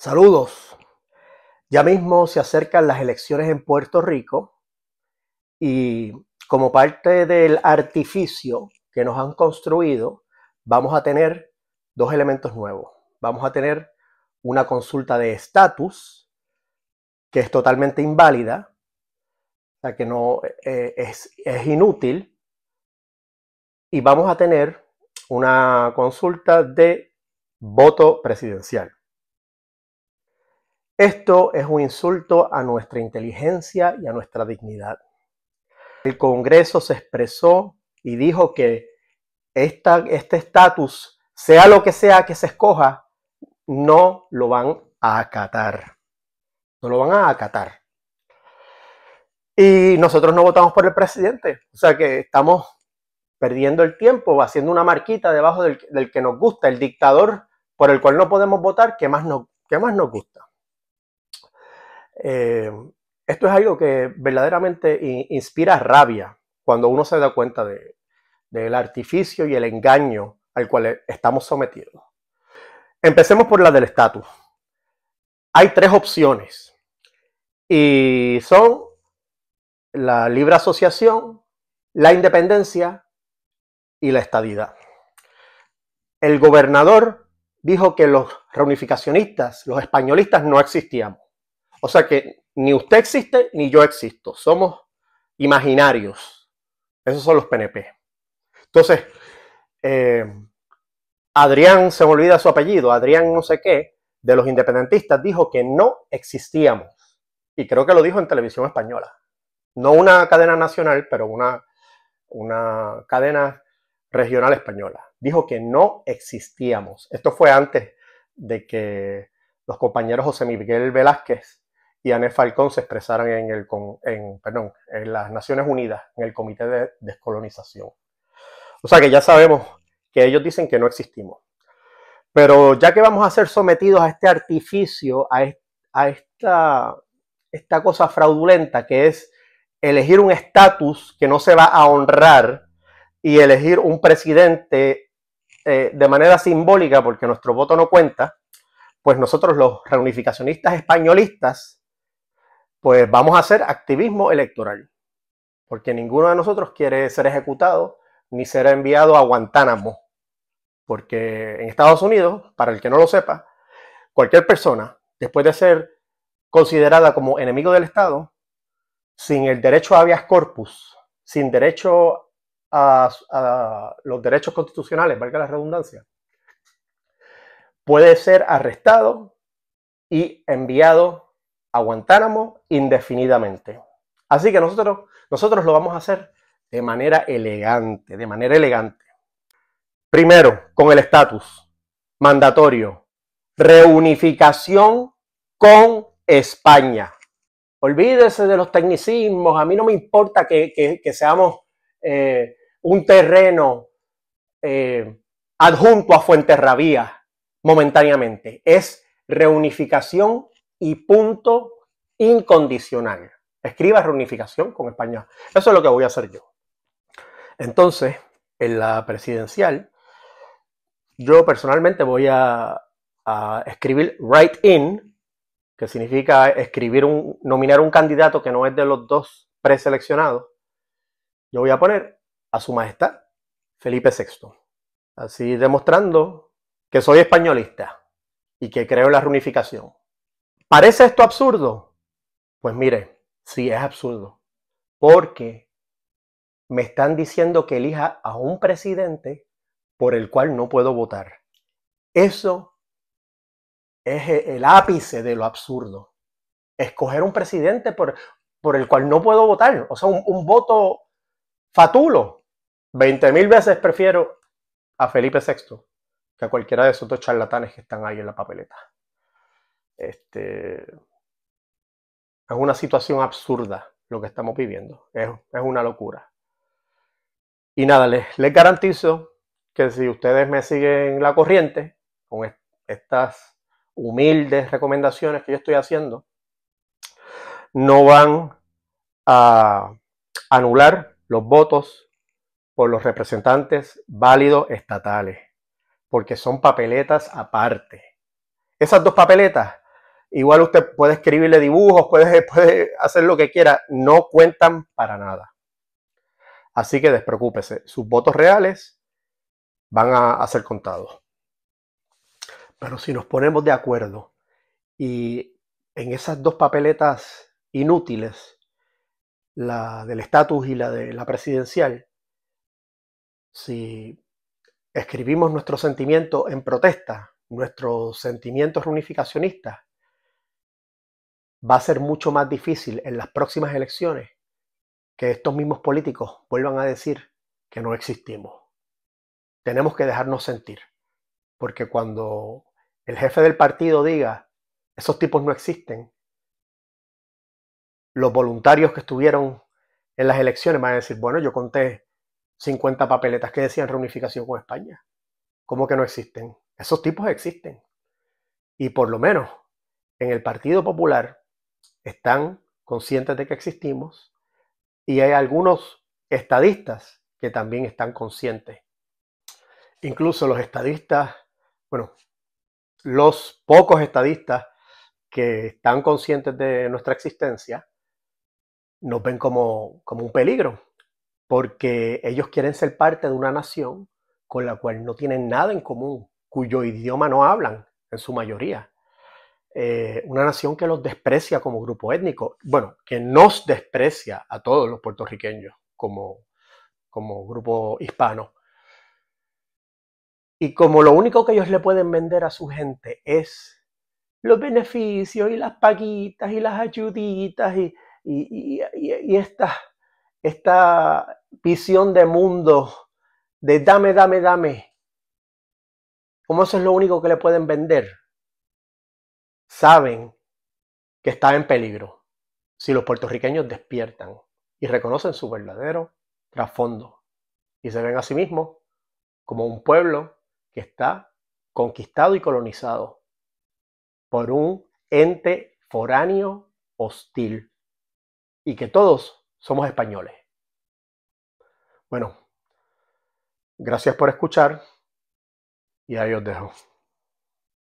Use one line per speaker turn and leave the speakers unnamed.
Saludos. Ya mismo se acercan las elecciones en Puerto Rico y como parte del artificio que nos han construido, vamos a tener dos elementos nuevos. Vamos a tener una consulta de estatus que es totalmente inválida, o sea que no eh, es inútil, y vamos a tener una consulta de voto presidencial. Esto es un insulto a nuestra inteligencia y a nuestra dignidad. El Congreso se expresó y dijo que este estatus, sea lo que sea que se escoja, no lo van a acatar. No lo van a acatar. Y nosotros no votamos por el presidente. O sea que estamos perdiendo el tiempo, haciendo una marquita debajo del, del que nos gusta, el dictador por el cual no podemos votar, que más, no, que más nos gusta. Eh, esto es algo que verdaderamente inspira rabia cuando uno se da cuenta del artificio y el engaño al cual e, estamos sometidos. Empecemos por la del estatus. Hay tres opciones y son la libre asociación, la independencia y la estadidad. El gobernador dijo que los reunificacionistas, los españolistas, no existíamos. O sea que ni usted existe ni yo existo. Somos imaginarios. Esos son los PNP. Entonces, eh, Adrián, se me olvida su apellido, Adrián no sé qué, de los independentistas, dijo que no existíamos. Y creo que lo dijo en televisión española. No una cadena nacional, pero una, una cadena regional española. Dijo que no existíamos. Esto fue antes de que los compañeros José Miguel Velázquez y Anne Falcón se expresaran en, el, en, perdón, en las Naciones Unidas, en el Comité de Descolonización. O sea que ya sabemos que ellos dicen que no existimos. Pero ya que vamos a ser sometidos a este artificio, a, esta, esta cosa fraudulenta que es elegir un estatus que no se va a honrar y elegir un presidente eh, de manera simbólica porque nuestro voto no cuenta, pues nosotros los reunificacionistas españolistas pues vamos a hacer activismo electoral, porque ninguno de nosotros quiere ser ejecutado ni ser enviado a Guantánamo, porque en Estados Unidos, para el que no lo sepa, cualquier persona, después de ser considerada como enemigo del Estado, sin el derecho a habeas corpus, sin derecho a, los derechos constitucionales, valga la redundancia, puede ser arrestado y enviado aguantáramos indefinidamente. Así que nosotros, nosotros lo vamos a hacer de manera elegante, de manera elegante. Primero, con el estatus mandatorio, reunificación con España. Olvídese de los tecnicismos, a mí no me importa que, seamos eh, un terreno eh, adjunto a Fuenterrabía momentáneamente, es reunificación y punto incondicional. Escriba reunificación con español. Eso es lo que voy a hacer yo. Entonces, en la presidencial, yo personalmente voy a, escribir write in, que significa escribir un, nominar un candidato que no es de los dos preseleccionados. Yo voy a poner a su majestad Felipe VI. Así demostrando que soy españolista y que creo en la reunificación. ¿Parece esto absurdo? Pues mire, sí es absurdo, porque me están diciendo que elija a un presidente por el cual no puedo votar. Eso es e, el ápice de lo absurdo. Escoger un presidente por, por el cual no puedo votar. O sea, un, voto fatulo. Veinte mil veces prefiero a Felipe VI que a cualquiera de esos dos charlatanes que están ahí en la papeleta. Este, es una situación absurda lo que estamos viviendo. Es, una locura. Y nada, les, garantizo que si ustedes me siguen la corriente con estas humildes recomendaciones que yo estoy haciendo, no van a anular los votos por los representantes válidos estatales, porque son papeletas aparte. Esas dos papeletas Igual usted puede escribirle dibujos, puede, hacer lo que quiera, no cuentan para nada. Así que despreocúpese, sus votos reales van a, ser contados. Pero si nos ponemos de acuerdo y en esas dos papeletas inútiles, la del estatus y la de la presidencial, si escribimos nuestro sentimiento en protesta, nuestros sentimientos reunificacionistas, va a ser mucho más difícil en las próximas elecciones que estos mismos políticos vuelvan a decir que no existimos. Tenemos que dejarnos sentir, porque cuando el jefe del partido diga, esos tipos no existen, los voluntarios que estuvieron en las elecciones van a decir, bueno, yo conté 50 papeletas que decían reunificación con España. ¿Cómo que no existen? Esos tipos existen. Y por lo menos en el Partido Popular están conscientes de que existimos y hay algunos estadistas que también están conscientes. Incluso los estadistas, bueno, los pocos estadistas que están conscientes de nuestra existencia, nos ven como, como un peligro, porque ellos quieren ser parte de una nación con la cual no tienen nada en común, cuyo idioma no hablan en su mayoría. Eh, una nación que los desprecia como grupo étnico, bueno, que nos desprecia a todos los puertorriqueños como, grupo hispano. Y como lo único que ellos le pueden vender a su gente es los beneficios y las paguitas y las ayuditas y, esta, esta visión de mundo de dame, dame, dame, como eso es lo único que le pueden vender, saben que está en peligro si los puertorriqueños despiertan y reconocen su verdadero trasfondo y se ven a sí mismos como un pueblo que está conquistado y colonizado por un ente foráneo hostil y que todos somos españoles. Bueno, gracias por escuchar y ahí os dejo.